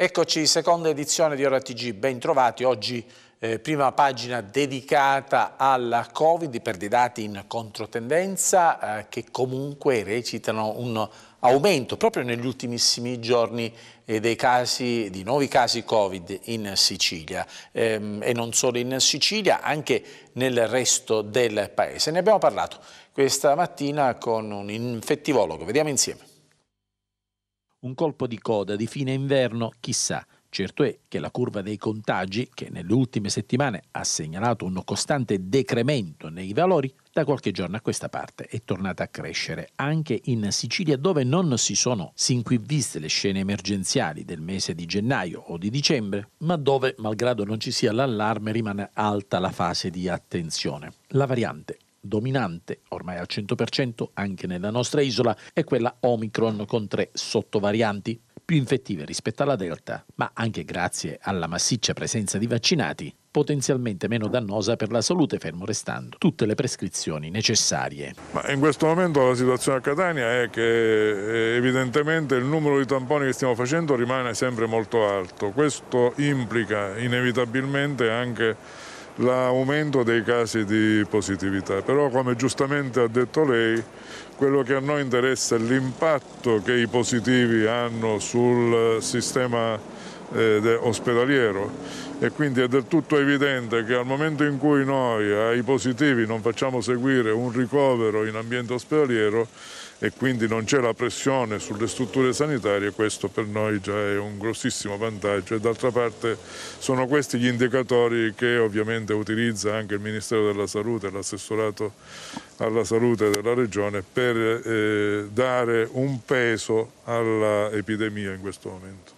Eccoci, seconda edizione di Ora TG, ben trovati. Oggi eh, prima pagina dedicata alla Covid per dei dati in controtendenza eh, che comunque recitano un aumento proprio negli ultimissimi giorni eh, dei casi, di nuovi casi Covid in Sicilia ehm, e non solo in Sicilia, anche nel resto del paese. Ne abbiamo parlato questa mattina con un infettivologo, vediamo insieme. Un colpo di coda di fine inverno, chissà. Certo è che la curva dei contagi, che nelle ultime settimane ha segnalato un costante decremento nei valori, da qualche giorno a questa parte è tornata a crescere anche in Sicilia dove non si sono sin qui viste le scene emergenziali del mese di gennaio o di dicembre, ma dove, malgrado non ci sia l'allarme, rimane alta la fase di attenzione. La variante dominante, ormai al 100% anche nella nostra isola, è quella Omicron con tre sottovarianti, più infettive rispetto alla Delta, ma anche grazie alla massiccia presenza di vaccinati, potenzialmente meno dannosa per la salute, fermo restando tutte le prescrizioni necessarie. Ma in questo momento la situazione a Catania è che eh, evidentemente il numero di tamponi che stiamo facendo rimane sempre molto alto. Questo implica inevitabilmente anche l'aumento dei casi di positività. Però come giustamente ha detto lei, quello che a noi interessa è l'impatto che i positivi hanno sul sistema eh, ospedaliero e quindi è del tutto evidente che al momento in cui noi ai positivi non facciamo seguire un ricovero in ambiente ospedaliero e quindi non c'è la pressione sulle strutture sanitarie, questo per noi già è un grossissimo vantaggio e d'altra parte sono questi gli indicatori che ovviamente utilizza anche il Ministero della Salute e l'assessorato alla salute della Regione per eh, dare un peso all'epidemia in questo momento.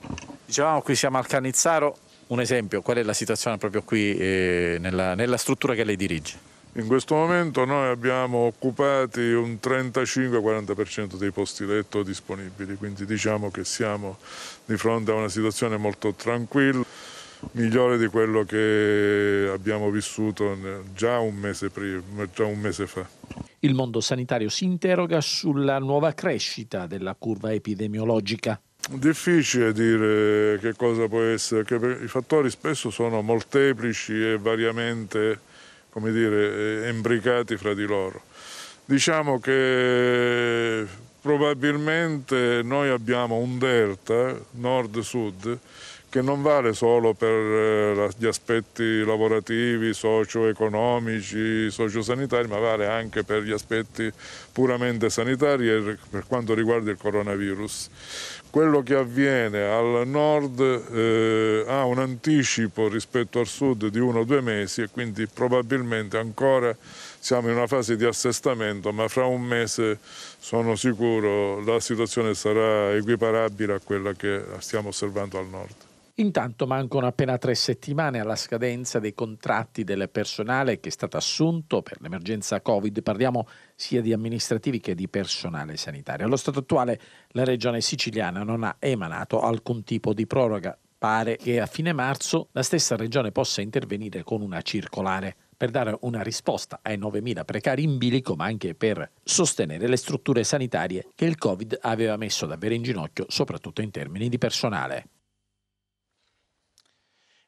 Dicevamo qui siamo al Canizzaro, un esempio, qual è la situazione proprio qui eh, nella, nella struttura che lei dirige? In questo momento noi abbiamo occupati un 35-40% dei posti letto disponibili, quindi diciamo che siamo di fronte a una situazione molto tranquilla, migliore di quello che abbiamo vissuto già un mese, prima, già un mese fa. Il mondo sanitario si interroga sulla nuova crescita della curva epidemiologica. Difficile dire che cosa può essere, perché i fattori spesso sono molteplici e variamente come dire, eh, imbricati fra di loro. Diciamo che probabilmente noi abbiamo un delta nord-sud che non vale solo per eh, gli aspetti lavorativi, socio-economici, socio-sanitari, ma vale anche per gli aspetti puramente sanitari e per quanto riguarda il coronavirus. Quello che avviene al nord eh, ha un anticipo rispetto al sud di uno o due mesi e quindi probabilmente ancora siamo in una fase di assestamento, ma fra un mese sono sicuro la situazione sarà equiparabile a quella che stiamo osservando al nord. Intanto mancano appena tre settimane alla scadenza dei contratti del personale che è stato assunto per l'emergenza Covid. Parliamo sia di amministrativi che di personale sanitario. Allo stato attuale la regione siciliana non ha emanato alcun tipo di proroga. Pare che a fine marzo la stessa regione possa intervenire con una circolare per dare una risposta ai 9.000 precari in bilico, ma anche per sostenere le strutture sanitarie che il Covid aveva messo davvero in ginocchio, soprattutto in termini di personale.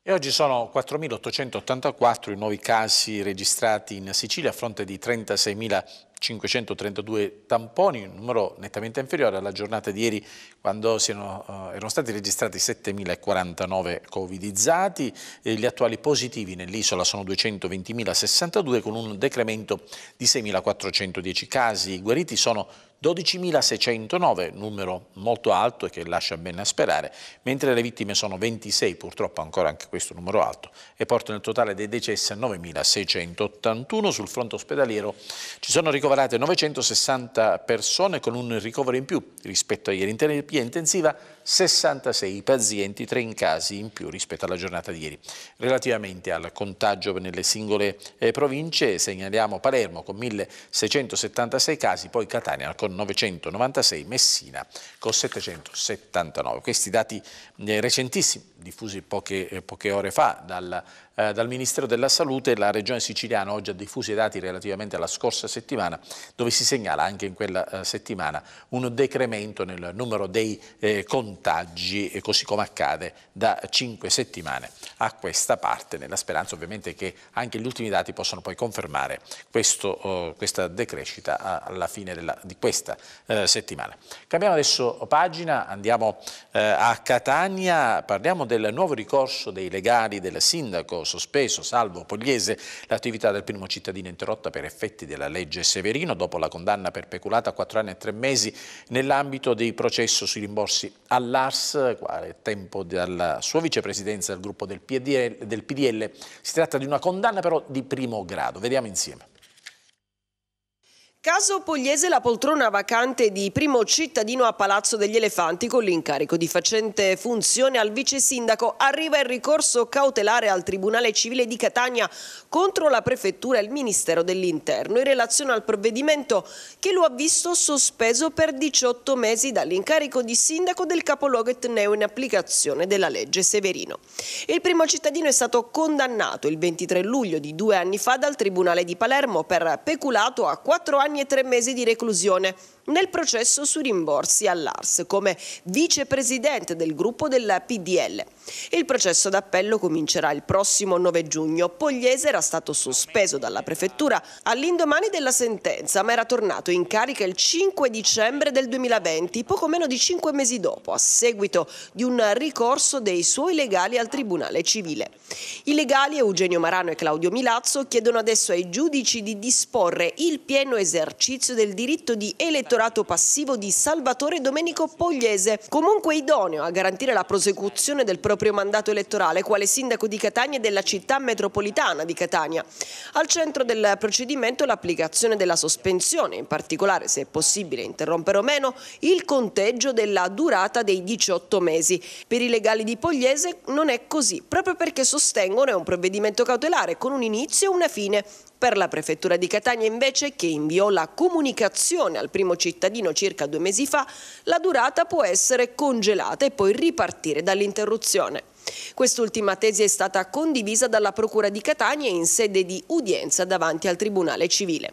E oggi sono 4.884 i nuovi casi registrati in Sicilia a fronte di 36.532 tamponi, un numero nettamente inferiore alla giornata di ieri quando erano, eh, erano stati registrati 7.049 covidizzati. E gli attuali positivi nell'isola sono 220.062 con un decremento di 6.410 casi. I guariti sono 12.609, numero molto alto e che lascia ben a sperare, mentre le vittime sono 26, purtroppo ancora anche questo numero alto, e portano il totale dei decessi a 9.681. Sul fronte ospedaliero ci sono ricoverate 960 persone con un ricovero in più rispetto a ieri. In terapia intensiva 66 pazienti, 3 in casi in più rispetto alla giornata di ieri. Relativamente al contagio nelle singole eh, province segnaliamo Palermo con 1.676 casi, poi Catania con con 996, Messina con 779. Questi dati eh, recentissimi, diffusi poche, eh, poche ore fa dal eh, dal Ministero della Salute la Regione Siciliana oggi ha diffuso i dati relativamente alla scorsa settimana dove si segnala anche in quella eh, settimana un decremento nel numero dei eh, contagi così come accade da cinque settimane a questa parte nella speranza ovviamente che anche gli ultimi dati possano poi confermare questo, oh, questa decrescita alla fine della, di questa settimana. Cambiamo adesso pagina, andiamo a Catania, parliamo del nuovo ricorso dei legali del sindaco sospeso, salvo Pogliese, l'attività del primo cittadino interrotta per effetti della legge Severino dopo la condanna per peculata a 4 anni e 3 mesi nell'ambito dei processo sui rimborsi all'ARS, quale tempo della sua vicepresidenza del gruppo del PDL, del PDL. Si tratta di una condanna però di primo grado. Vediamo insieme. Caso Pogliese la poltrona vacante di primo cittadino a Palazzo degli Elefanti con l'incarico di facente funzione al vice sindaco arriva il ricorso cautelare al Tribunale Civile di Catania contro la Prefettura e il Ministero dell'Interno in relazione al provvedimento che lo ha visto sospeso per 18 mesi dall'incarico di sindaco del capoluogo etneo in applicazione della legge Severino. Il primo cittadino è stato condannato il 23 luglio di due anni fa dal Tribunale di Palermo per peculato a quattro anni anni e tre mesi di reclusione nel processo su rimborsi all'ARS come vicepresidente del gruppo della PDL. Il processo d'appello comincerà il prossimo 9 giugno. Pogliese era stato sospeso dalla prefettura all'indomani della sentenza, ma era tornato in carica il 5 dicembre del 2020, poco meno di cinque mesi dopo, a seguito di un ricorso dei suoi legali al Tribunale Civile. I legali Eugenio Marano e Claudio Milazzo chiedono adesso ai giudici di disporre il pieno esercizio del diritto di elettorato passivo di Salvatore Domenico Pogliese, comunque idoneo a garantire la prosecuzione del proprio mandato elettorale quale sindaco di Catania e della città metropolitana di Catania. Al centro del procedimento l'applicazione della sospensione, in particolare se è possibile interrompere o meno il conteggio della durata dei 18 mesi. Per i legali di Pogliese non è così, proprio perché sospensione sostengono è un provvedimento cautelare con un inizio e una fine. Per la prefettura di Catania invece, che inviò la comunicazione al primo cittadino circa due mesi fa, la durata può essere congelata e poi ripartire dall'interruzione. Quest'ultima tesi è stata condivisa dalla Procura di Catania in sede di udienza davanti al Tribunale Civile.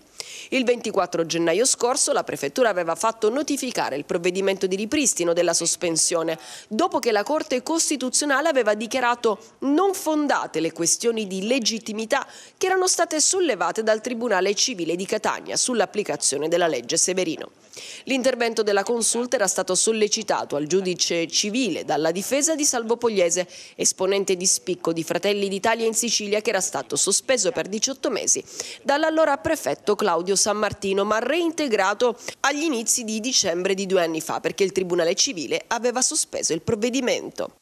Il 24 gennaio scorso la Prefettura aveva fatto notificare il provvedimento di ripristino della sospensione, dopo che la Corte Costituzionale aveva dichiarato non fondate le questioni di legittimità che erano state sollevate dal Tribunale Civile di Catania sull'applicazione della legge Severino. L'intervento della Consulta era stato sollecitato al giudice civile dalla difesa di Salvo Pogliese, esponente di spicco di Fratelli d'Italia in Sicilia che era stato sospeso per 18 mesi dall'allora prefetto Claudio Claudio San Martino, ma reintegrato agli inizi di dicembre di due anni fa, perché il Tribunale Civile aveva sospeso il provvedimento.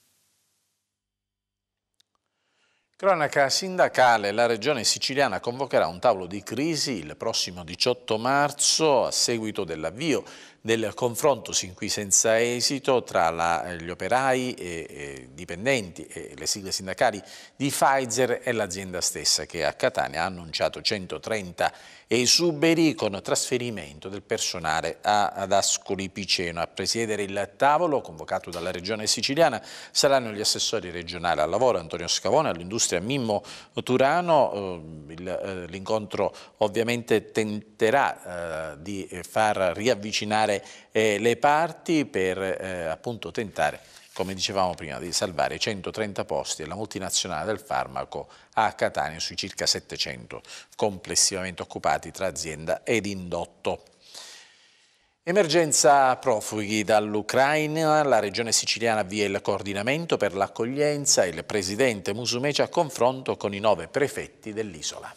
Cronaca sindacale, la regione siciliana convocherà un tavolo di crisi il prossimo 18 marzo a seguito dell'avvio del confronto sin qui senza esito tra la, gli operai e, e dipendenti e le sigle sindacali di Pfizer e l'azienda stessa che a Catania ha annunciato 130 e con trasferimento del personale ad Ascoli Piceno. A presiedere il tavolo, convocato dalla regione siciliana, saranno gli assessori regionali al lavoro Antonio Scavone, all'industria Mimmo Turano. Eh, eh, l'incontro ovviamente tenterà eh, di far riavvicinare le parti per appunto tentare come dicevamo prima, di salvare 130 posti della multinazionale del farmaco a Catania sui circa 700 complessivamente occupati tra azienda ed indotto. Emergenza profughi dall'Ucraina, la regione siciliana avvia il coordinamento per l'accoglienza e il presidente Musumeci a confronto con i nove prefetti dell'isola.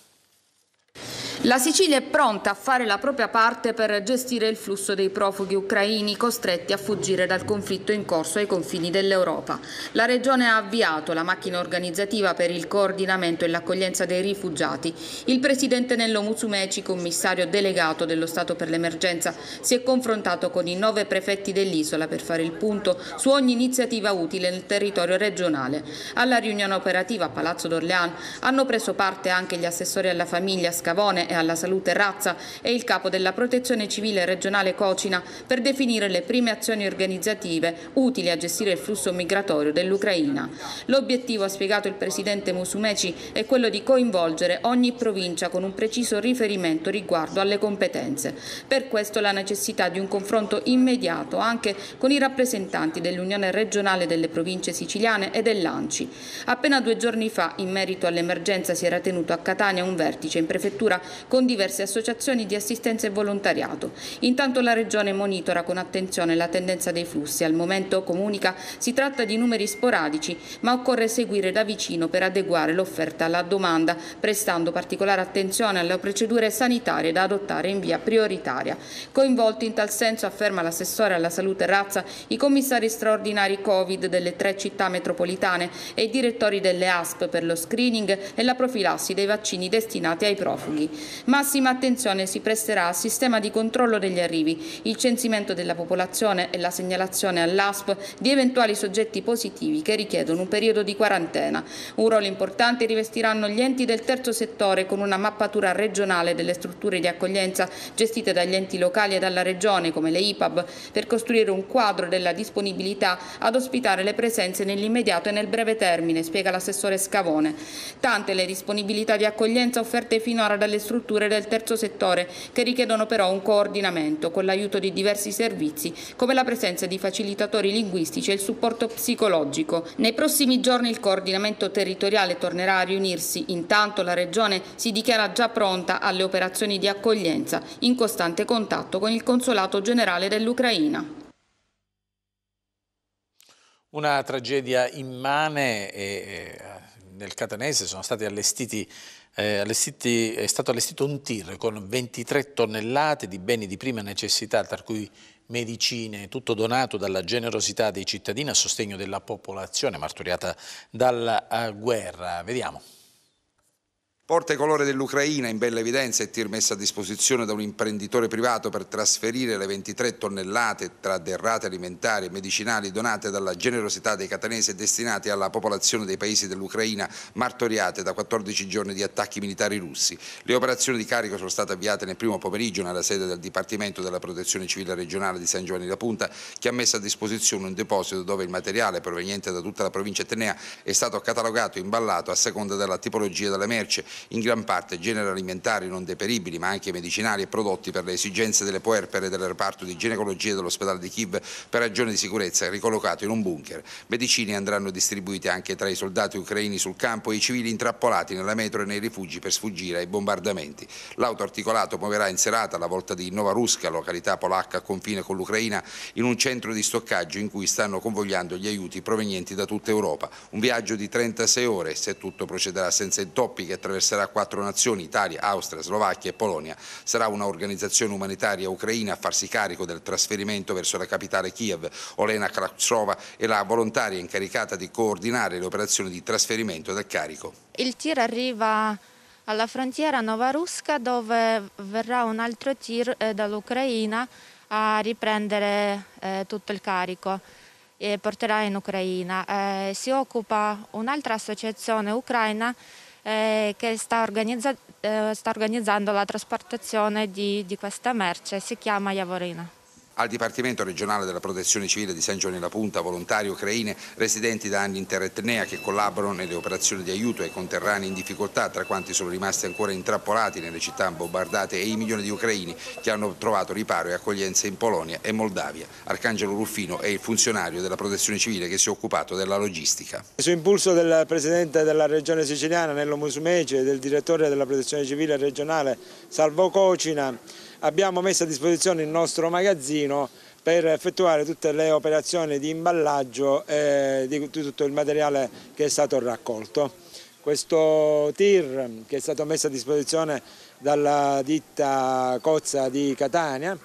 La Sicilia è pronta a fare la propria parte per gestire il flusso dei profughi ucraini costretti a fuggire dal conflitto in corso ai confini dell'Europa. La Regione ha avviato la macchina organizzativa per il coordinamento e l'accoglienza dei rifugiati. Il Presidente Nello Musumeci, commissario delegato dello Stato per l'emergenza, si è confrontato con i nove prefetti dell'isola per fare il punto su ogni iniziativa utile nel territorio regionale. Alla riunione operativa a Palazzo d'Orlean hanno preso parte anche gli assessori alla famiglia Scarpini Cavone e alla Salute Razza e il capo della Protezione Civile regionale Cocina per definire le prime azioni organizzative utili a gestire il flusso migratorio dell'Ucraina. L'obiettivo, ha spiegato il presidente Musumeci, è quello di coinvolgere ogni provincia con un preciso riferimento riguardo alle competenze. Per questo la necessità di un confronto immediato anche con i rappresentanti dell'Unione regionale delle province siciliane e dell'ANCI. Appena due giorni fa, in merito all'emergenza, si era tenuto a Catania un vertice in prefettura prefettura con diverse associazioni di assistenza e volontariato. Intanto la Regione monitora con attenzione la tendenza dei flussi. Al momento, comunica, si tratta di numeri sporadici, ma occorre seguire da vicino per adeguare l'offerta alla domanda, prestando particolare attenzione alle procedure sanitarie da adottare in via prioritaria. Coinvolti in tal senso, afferma l'assessore alla salute Razza, i commissari straordinari Covid delle tre città metropolitane e i direttori delle ASP per lo screening e la profilassi dei vaccini destinati ai profughi profughi. Massima attenzione si presterà al sistema di controllo degli arrivi, il censimento della popolazione e la segnalazione all'ASP di eventuali soggetti positivi che richiedono un periodo di quarantena. Un ruolo importante rivestiranno gli enti del terzo settore con una mappatura regionale delle strutture di accoglienza gestite dagli enti locali e dalla regione come le IPAB per costruire un quadro della disponibilità ad ospitare le presenze nell'immediato e nel breve termine, spiega l'assessore Scavone. Tante le disponibilità di accoglienza offerte fino a separa dalle strutture del terzo settore che richiedono però un coordinamento con l'aiuto di diversi servizi come la presenza di facilitatori linguistici e il supporto psicologico. Nei prossimi giorni il coordinamento territoriale tornerà a riunirsi, intanto la Regione si dichiara già pronta alle operazioni di accoglienza in costante contatto con il Consolato Generale dell'Ucraina. Una tragedia immane e eh, nel Catanese sono stati allestiti eh, allestiti, è stato allestito un tir con 23 tonnellate di beni di prima necessità, tra cui medicine, tutto donato dalla generosità dei cittadini a sostegno della popolazione martoriata dalla eh, guerra. Vediamo. Porta i colori dell'Ucraina in bella evidenza e tir messa a disposizione da un imprenditore privato per trasferire le 23 tonnellate tra derrate alimentari e medicinali donate dalla generosità dei catanesi e destinate alla popolazione dei paesi dell'Ucraina martoriate da 14 giorni di attacchi militari russi. Le operazioni di carico sono state avviate nel primo pomeriggio nella sede del Dipartimento della Protezione Civile Regionale di San Giovanni da Punta che ha messo a disposizione un deposito dove il materiale proveniente da tutta la provincia etnea è stato catalogato e imballato a seconda della tipologia delle merce in gran parte generi alimentari non deperibili ma anche medicinali e prodotti per le esigenze delle puerpere del reparto di ginecologia dell'ospedale di Kiev per ragioni di sicurezza ricollocato in un bunker. Medicine andranno distribuite anche tra i soldati ucraini sul campo e i civili intrappolati nella metro e nei rifugi per sfuggire ai bombardamenti. L'auto articolato muoverà in serata alla volta di Novarusca, località polacca a confine con l'Ucraina, in un centro di stoccaggio in cui stanno convogliando gli aiuti provenienti da tutta Europa. Un viaggio di 36 ore, se tutto procederà senza intoppi che attraverserà sarà quattro nazioni, Italia, Austria, Slovacchia e Polonia. Sarà un'organizzazione umanitaria ucraina a farsi carico del trasferimento verso la capitale Kiev. Olena Kratsova è la volontaria incaricata di coordinare le operazioni di trasferimento del carico. Il tir arriva alla frontiera novarusca dove verrà un altro tir eh, dall'Ucraina a riprendere eh, tutto il carico e porterà in Ucraina. Eh, si occupa un'altra associazione ucraina eh, che sta, organizza- eh, sta, organizzando la trasportazione di, di questa merce, si chiama Iavorina. Al Dipartimento regionale della protezione civile di San Giovanni La Punta, volontari ucraine residenti da anni in terra etnea che collaborano nelle operazioni di aiuto ai conterranei in difficoltà, tra quanti sono rimasti ancora intrappolati nelle città bombardate e i milioni di ucraini che hanno trovato riparo e accoglienza in Polonia e Moldavia. Arcangelo Ruffino è il funzionario della protezione civile che si è occupato della logistica. Su impulso del Presidente della Regione siciliana, Nello Musumeci, e del Direttore della Protezione Civile regionale, Salvo Cocina, abbiamo messo a disposizione il nostro magazzino per effettuare tutte le operazioni di imballaggio e eh, di tutto il materiale che è stato raccolto. Questo tir che è stato messo a disposizione dalla ditta Cozza di Catania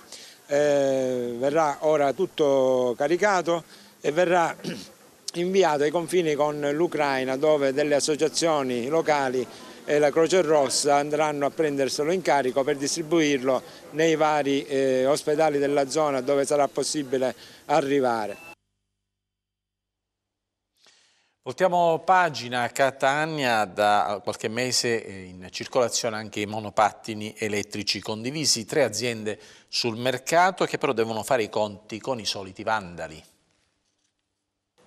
eh, verrà ora tutto caricato e verrà inviato ai confini con l'Ucraina dove delle associazioni locali e la Croce Rossa andranno a prenderselo in carico per distribuirlo nei vari eh, ospedali della zona dove sarà possibile arrivare. Voltiamo pagina a Catania, da qualche mese eh, in circolazione anche i monopattini elettrici condivisi, tre aziende sul mercato che però devono fare i conti con i soliti vandali.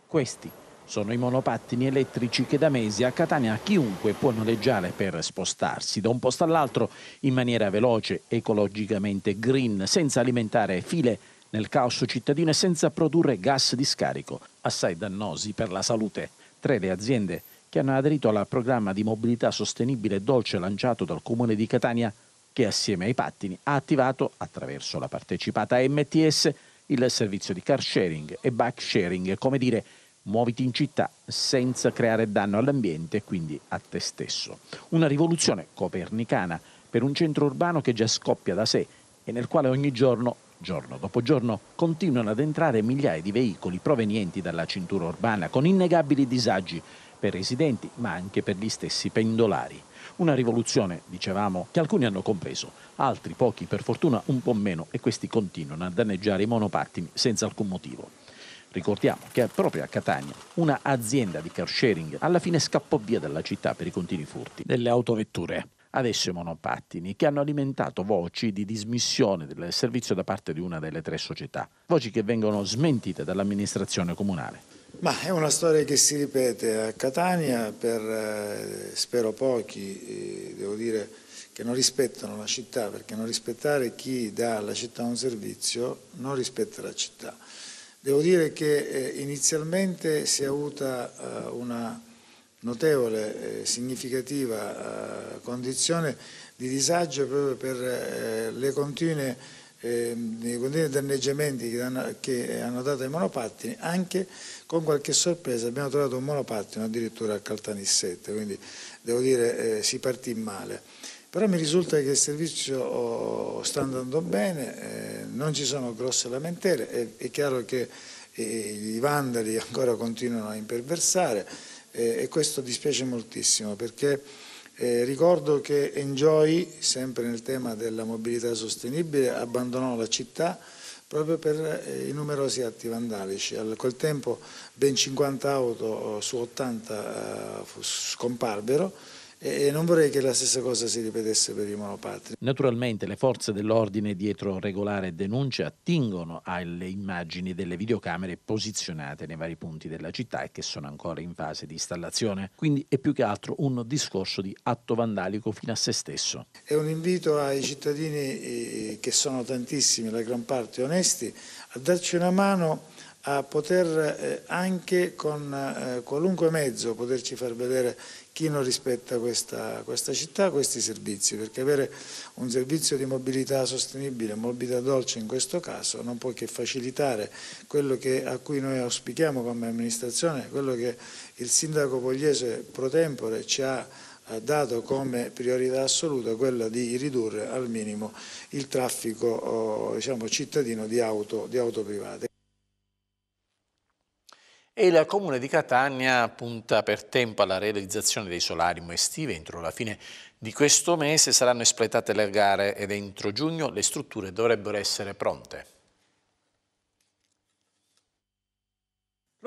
Questi sono i monopattini elettrici che da mesi a Catania chiunque può noleggiare per spostarsi da un posto all'altro in maniera veloce, ecologicamente green, senza alimentare file nel caos cittadino e senza produrre gas di scarico, assai dannosi per la salute. Tre le aziende che hanno aderito al programma di mobilità sostenibile e dolce lanciato dal comune di Catania, che assieme ai pattini ha attivato, attraverso la partecipata MTS, il servizio di car sharing e bike sharing, come dire muoviti in città senza creare danno all'ambiente e quindi a te stesso. Una rivoluzione copernicana per un centro urbano che già scoppia da sé e nel quale ogni giorno, giorno dopo giorno, continuano ad entrare migliaia di veicoli provenienti dalla cintura urbana con innegabili disagi per residenti ma anche per gli stessi pendolari. Una rivoluzione, dicevamo, che alcuni hanno compreso, altri pochi per fortuna un po' meno e questi continuano a danneggiare i monopattini senza alcun motivo. Ricordiamo che proprio a Catania una azienda di car sharing alla fine scappò via dalla città per i continui furti delle autovetture adesso i monopattini, che hanno alimentato voci di dismissione del servizio da parte di una delle tre società, voci che vengono smentite dall'amministrazione comunale. Ma è una storia che si ripete a Catania per, eh, spero, pochi, eh, devo dire, che non rispettano la città, perché non rispettare chi dà alla città un servizio non rispetta la città. Devo dire che eh, inizialmente si è avuta eh, una notevole, eh, significativa condizione di disagio proprio per le continue, ehm, i continui danneggiamenti che hanno dato ai monopattini, anche con qualche sorpresa abbiamo trovato un monopattino addirittura a Caltanissette, quindi devo dire si partì male. Però mi risulta che il servizio oh, sta andando bene, eh, non ci sono grosse lamentele, è, chiaro che eh, i vandali ancora continuano a imperversare eh, e questo dispiace moltissimo perché ricordo che Enjoy, sempre nel tema della mobilità sostenibile, abbandonò la città proprio per i numerosi atti vandalici. A quel tempo ben 50 auto oh, su 80 scomparvero e non vorrei che la stessa cosa si ripetesse per i monopatri. Naturalmente le forze dell'ordine dietro regolare denuncia attingono alle immagini delle videocamere posizionate nei vari punti della città e che sono ancora in fase di installazione, quindi è più che altro un discorso di atto vandalico fino a se stesso. È un invito ai cittadini eh, che sono tantissimi, la gran parte onesti, a darci una mano a poter eh, anche con eh, qualunque mezzo poterci far vedere chi non rispetta questa, questa città, questi servizi, perché avere un servizio di mobilità sostenibile, mobilità dolce in questo caso, non può che facilitare quello che, a cui noi auspichiamo come amministrazione, quello che il sindaco Pogliese pro tempore ci ha eh, dato come priorità assoluta quella di ridurre al minimo il traffico oh, diciamo, cittadino di auto, di auto private e il comune di Catania punta per tempo alla realizzazione dei solari moestivi. Entro la fine di questo mese saranno espletate le gare ed entro giugno le strutture dovrebbero essere pronte.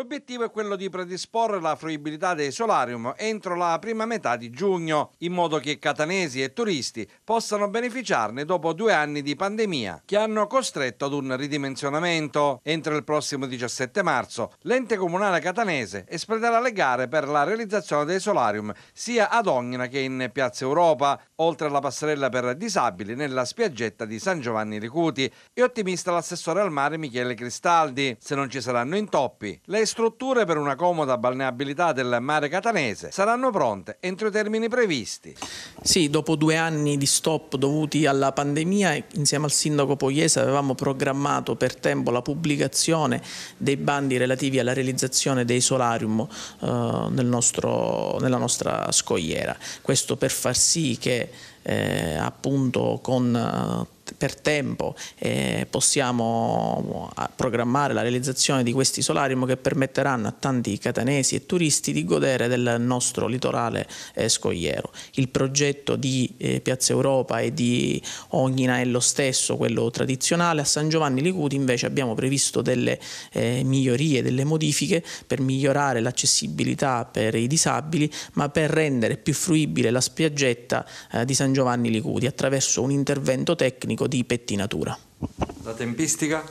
L'obiettivo è quello di predisporre la fruibilità dei solarium entro la prima metà di giugno, in modo che catanesi e turisti possano beneficiarne dopo due anni di pandemia, che hanno costretto ad un ridimensionamento. Entro il prossimo 17 marzo, l'ente comunale catanese espleterà le gare per la realizzazione dei solarium sia ad Ognina che in Piazza Europa, oltre alla passerella per disabili nella spiaggetta di San Giovanni Ricuti. È ottimista l'assessore al mare Michele Cristaldi. Se non ci saranno intoppi, le strutture per una comoda balneabilità del mare catanese saranno pronte entro i termini previsti. Sì, dopo due anni di stop dovuti alla pandemia, insieme al sindaco Pogliese avevamo programmato per tempo la pubblicazione dei bandi relativi alla realizzazione dei solarium eh, nel nostro, nella nostra scogliera. Questo per far sì che eh, appunto con eh, per tempo eh, possiamo programmare la realizzazione di questi solarium che permetteranno a tanti catanesi e turisti di godere del nostro litorale eh, scogliero. Il progetto di eh, Piazza Europa e di Ognina è lo stesso, quello tradizionale, a San Giovanni Licuti invece abbiamo previsto delle eh, migliorie, delle modifiche per migliorare l'accessibilità per i disabili ma per rendere più fruibile la spiaggetta eh, di San Giovanni Licuti attraverso un intervento tecnico tecnico di pettinatura. La tempistica?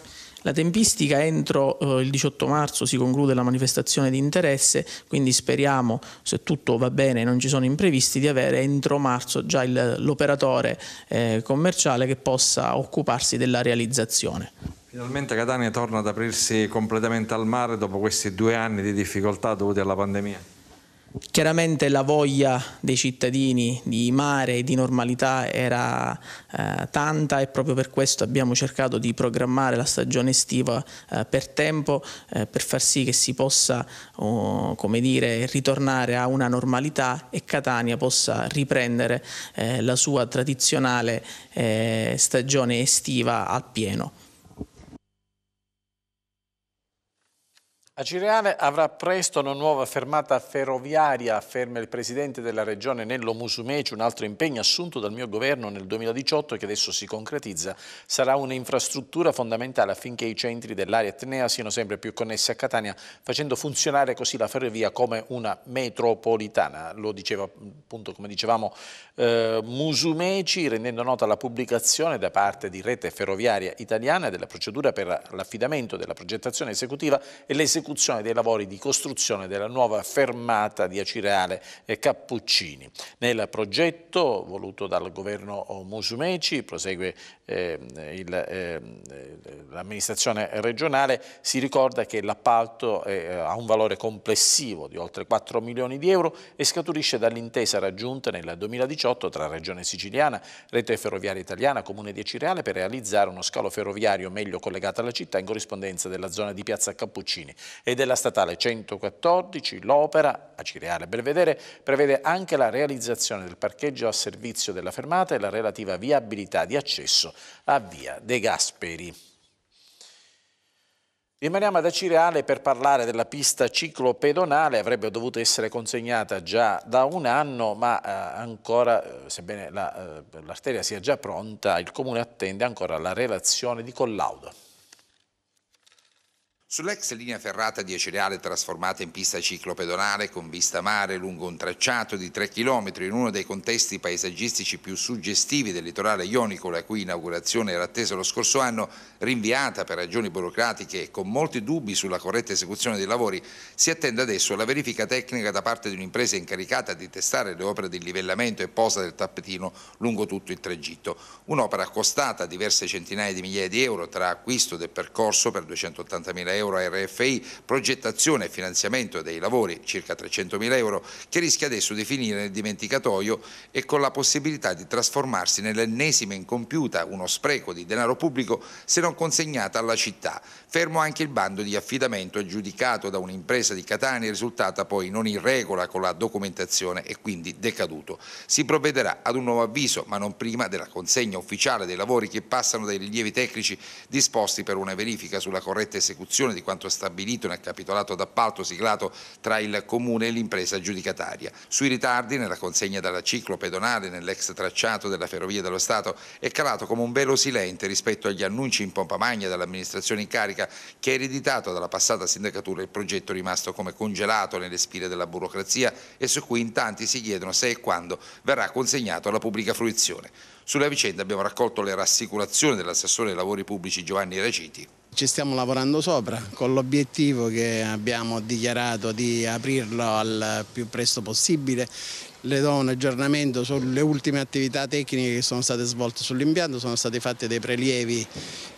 La tempistica entro eh, il 18 marzo si conclude la manifestazione di interesse, quindi speriamo, se tutto va bene e non ci sono imprevisti, di avere entro marzo già l'operatore eh, commerciale che possa occuparsi della realizzazione. Finalmente Catania torna ad aprirsi completamente al mare dopo questi due anni di difficoltà dovuti alla pandemia. Chiaramente la voglia dei cittadini di mare e di normalità era eh, tanta e proprio per questo abbiamo cercato di programmare la stagione estiva eh, per tempo eh, per far sì che si possa oh, come dire, ritornare a una normalità e Catania possa riprendere eh, la sua tradizionale eh, stagione estiva al pieno. A Cireale avrà presto una nuova fermata ferroviaria, afferma il presidente della regione Nello Musumeci, un altro impegno assunto dal mio governo nel 2018 che adesso si concretizza. Sarà un'infrastruttura fondamentale affinché i centri dell'area etnea siano sempre più connessi a Catania, facendo funzionare così la ferrovia come una metropolitana. Lo diceva appunto, come dicevamo, eh, Musumeci, rendendo nota la pubblicazione da parte di Rete Ferroviaria Italiana della procedura per l'affidamento della progettazione esecutiva e l'esecuzione l'esecuzione dei lavori di costruzione della nuova fermata di Acireale e Cappuccini. Nel progetto voluto dal governo Musumeci, prosegue eh, eh, l'amministrazione regionale, si ricorda che l'appalto eh, ha un valore complessivo di oltre 4 milioni di euro e scaturisce dall'intesa raggiunta nel 2018 tra Regione Siciliana, Rete Ferroviaria Italiana, Comune di Acireale per realizzare uno scalo ferroviario meglio collegato alla città in corrispondenza della zona di Piazza Cappuccini e della statale 114, l'opera a Cireale Belvedere prevede anche la realizzazione del parcheggio a servizio della fermata e la relativa viabilità di accesso a via De Gasperi. Rimaniamo ad Acireale per parlare della pista ciclopedonale, avrebbe dovuto essere consegnata già da un anno, ma eh, ancora, eh, sebbene eh, l'arteria la, sia già pronta, il Comune attende ancora la relazione di collaudo. Sull'ex linea ferrata di Acereale trasformata in pista ciclopedonale con vista mare lungo un tracciato di 3 km in uno dei contesti paesaggistici più suggestivi del litorale ionico, la cui inaugurazione era attesa lo scorso anno, rinviata per ragioni burocratiche e con molti dubbi sulla corretta esecuzione dei lavori, si attende adesso la verifica tecnica da parte di un'impresa incaricata di testare le opere di livellamento e posa del tappetino lungo tutto il tragitto. Un'opera costata diverse centinaia di migliaia di euro tra acquisto del percorso per 280 mila euro euro a RFI, progettazione e finanziamento dei lavori circa 300 mila euro che rischia adesso di finire nel dimenticatoio e con la possibilità di trasformarsi nell'ennesima incompiuta, uno spreco di denaro pubblico se non consegnata alla città. Fermo anche il bando di affidamento aggiudicato da un'impresa di Catania risultata poi non in regola con la documentazione e quindi decaduto. Si provvederà ad un nuovo avviso ma non prima della consegna ufficiale dei lavori che passano dai rilievi tecnici disposti per una verifica sulla corretta esecuzione applicazione di quanto stabilito nel capitolato d'appalto siglato tra il Comune e l'impresa giudicataria. Sui ritardi nella consegna dalla ciclo pedonale nell'ex tracciato della Ferrovia dello Stato è calato come un velo silente rispetto agli annunci in pompa magna dell'amministrazione in carica che ha ereditato dalla passata sindacatura il progetto rimasto come congelato nelle spire della burocrazia e su cui in tanti si chiedono se e quando verrà consegnato alla pubblica fruizione. Sulla vicenda abbiamo raccolto le rassicurazioni dell'assessore ai lavori pubblici Giovanni Reciti. Ci stiamo lavorando sopra con l'obiettivo che abbiamo dichiarato di aprirlo al più presto possibile le do un aggiornamento sulle ultime attività tecniche che sono state svolte sull'impianto, sono stati fatti dei prelievi,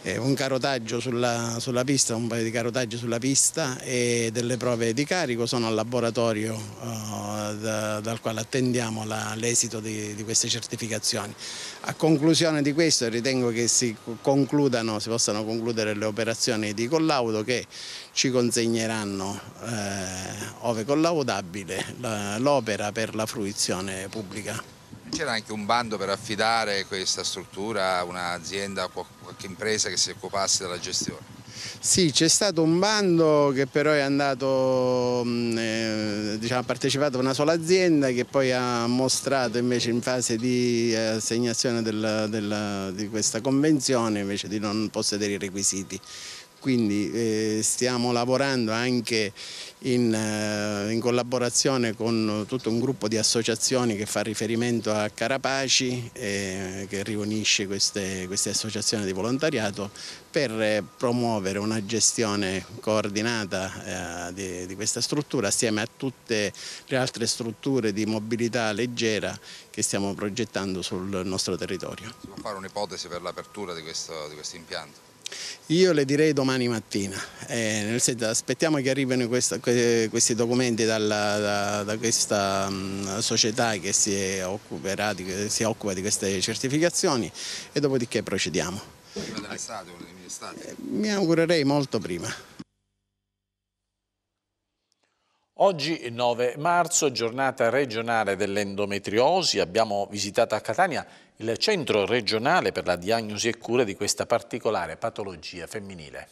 eh, un carotaggio sulla, sulla, pista, un paio di carotaggi sulla pista e delle prove di carico, sono al laboratorio eh, da, dal quale attendiamo l'esito di, di, queste certificazioni. A conclusione di questo ritengo che si, si possano concludere le operazioni di collaudo che ci consegneranno, eh, ove collaudabile, l'opera per la fruizione pubblica. C'era anche un bando per affidare questa struttura a un'azienda, a qualche impresa che si occupasse della gestione? Sì, c'è stato un bando che però è andato, mm, eh, diciamo, ha partecipato una sola azienda che poi ha mostrato invece in fase di eh, assegnazione della, della, di questa convenzione invece di non possedere i requisiti quindi eh, stiamo lavorando anche in, eh, in, collaborazione con tutto un gruppo di associazioni che fa riferimento a Carapaci, eh, che riunisce queste, queste, associazioni di volontariato per eh, promuovere una gestione coordinata eh, di, di questa struttura assieme a tutte le altre strutture di mobilità leggera che stiamo progettando sul nostro territorio. Si può fare un'ipotesi per l'apertura di di questo impianto? Io le direi domani mattina, eh, nel senso aspettiamo che arrivino questi documenti dalla, da, da, questa mh, mm, società che si, occuperà di, si occupa di queste certificazioni e dopodiché procediamo. Prima dell'estate, eh, Mi augurerei molto prima. Oggi 9 marzo, giornata regionale dell'endometriosi, abbiamo visitato a Catania il centro regionale per la diagnosi e cura di questa particolare patologia femminile.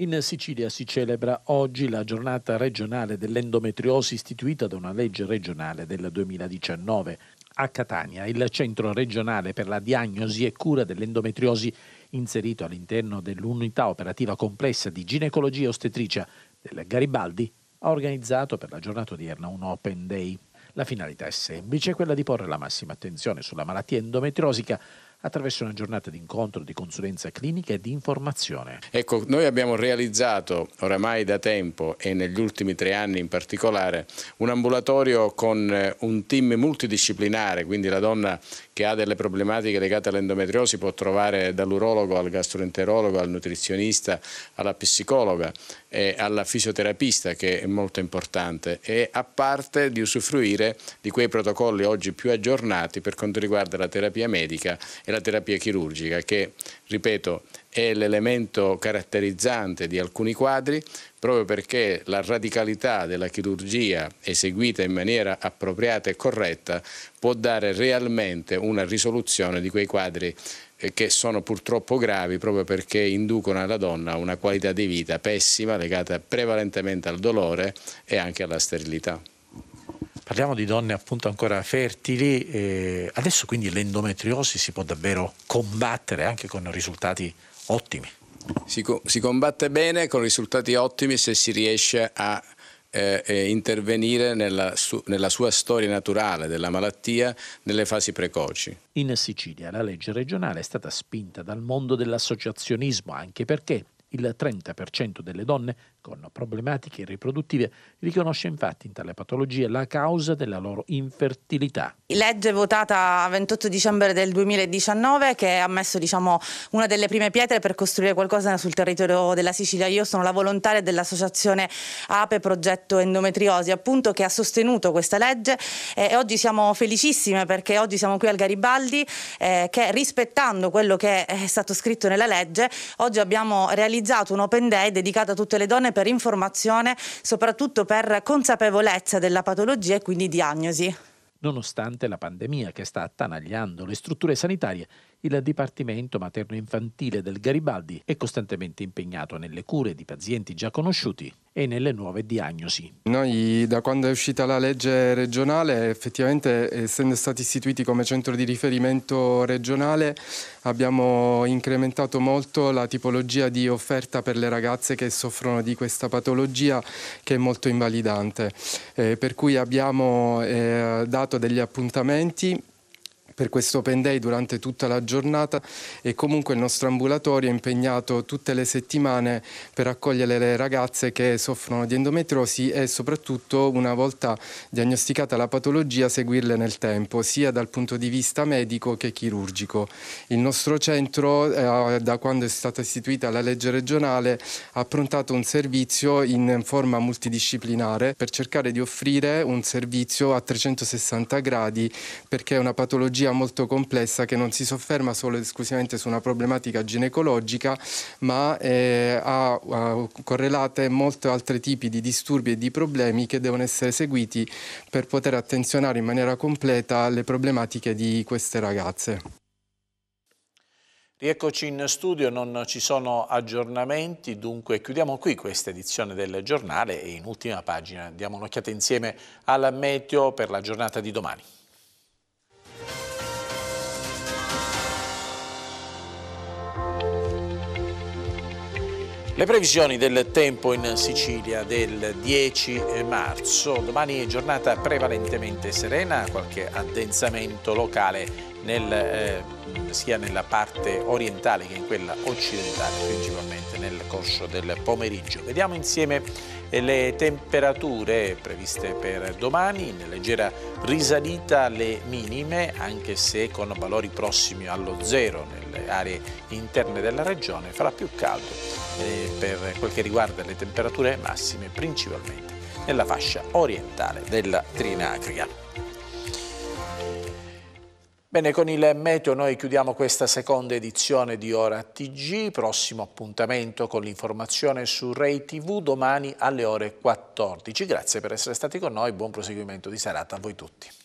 In Sicilia si celebra oggi la giornata regionale dell'endometriosi istituita da una legge regionale del 2019. A Catania, il centro regionale per la diagnosi e cura dell'endometriosi inserito all'interno dell'unità operativa complessa di ginecologia ostetricia del Garibaldi ha organizzato per la giornata odierna un Open Day. La finalità è semplice, quella di porre la massima attenzione sulla malattia endometriosica attraverso una giornata di incontro, di consulenza clinica e di informazione. Ecco, noi abbiamo realizzato oramai da tempo e negli ultimi tre anni in particolare un ambulatorio con eh, un team multidisciplinare, quindi la donna che ha delle problematiche legate all'endometriosi può trovare dall'urologo al gastroenterologo, al nutrizionista, alla psicologa e alla fisioterapista che è molto importante e a parte di usufruire di quei protocolli oggi più aggiornati per quanto riguarda la terapia medica e la terapia chirurgica che, ripeto, è l'elemento caratterizzante di alcuni quadri proprio perché la radicalità della chirurgia eseguita in maniera appropriata e corretta può dare realmente una risoluzione di quei quadri eh, che sono purtroppo gravi proprio perché inducono alla donna una qualità di vita pessima legata prevalentemente al dolore e anche alla sterilità. Parliamo di donne appunto ancora fertili, eh, adesso quindi l'endometriosi si può davvero combattere anche con risultati ottimi. Si, co- si combatte bene con risultati ottimi se si riesce a eh, eh, intervenire nella, su, nella, sua storia naturale della malattia nelle fasi precoci. In Sicilia la legge regionale è stata spinta dal mondo dell'associazionismo anche perché il 30% delle donne con problematiche riproduttive, riconosce infatti in tale patologia la causa della loro infertilità. Legge votata 28 dicembre del 2019 che ha messo diciamo, una delle prime pietre per costruire qualcosa sul territorio della Sicilia. Io sono la volontaria dell'associazione APE Progetto Endometriosi appunto che ha sostenuto questa legge eh, e oggi siamo felicissime perché oggi siamo qui al Garibaldi eh, che rispettando quello che è stato scritto nella legge oggi abbiamo realizzato un open day dedicato a tutte le donne prevenzione, per informazione, soprattutto per consapevolezza della patologia e quindi diagnosi nonostante la pandemia che sta attanagliando le strutture sanitarie il Dipartimento Materno-Infantile del Garibaldi è costantemente impegnato nelle cure di pazienti già conosciuti e nelle nuove diagnosi. Noi da quando è uscita la legge regionale, effettivamente essendo stati istituiti come centro di riferimento regionale, abbiamo incrementato molto la tipologia di offerta per le ragazze che soffrono di questa patologia che è molto invalidante. Eh, per cui abbiamo eh, dato degli appuntamenti per questo open day durante tutta la giornata e comunque il nostro ambulatorio è impegnato tutte le settimane per accogliere le ragazze che soffrono di endometriosi e soprattutto una volta diagnosticata la patologia seguirle nel tempo, sia dal punto di vista medico che chirurgico. Il nostro centro, eh, da quando è stata istituita la legge regionale, ha approntato un servizio in forma multidisciplinare per cercare di offrire un servizio a 360 gradi perché è una patologia patologia molto complessa che non si sofferma solo ed esclusivamente su una problematica ginecologica, ma eh, ha, ha correlate molti altri tipi di disturbi e di problemi che devono essere seguiti per poter attenzionare in maniera completa le problematiche di queste ragazze. Rieccoci in studio, non ci sono aggiornamenti, dunque chiudiamo qui questa edizione del giornale e in ultima pagina diamo un'occhiata insieme alla meteo per la giornata di domani. Le previsioni del tempo in Sicilia del 10 marzo, domani giornata prevalentemente serena, qualche addensamento locale nel, eh, sia nella parte orientale che in quella occidentale, principalmente nel corso del pomeriggio. Vediamo insieme eh, le temperature previste per domani, in leggera risalita le minime, anche se con valori prossimi allo zero nelle aree interne della regione, farà più caldo eh, per quel che riguarda le temperature massime, principalmente nella fascia orientale della Trinacria. Bene, con il meteo noi chiudiamo questa seconda edizione di Ora TG, prossimo appuntamento con l'informazione su Rai TV domani alle ore 14. Grazie per essere stati con noi, buon proseguimento di serata a voi tutti.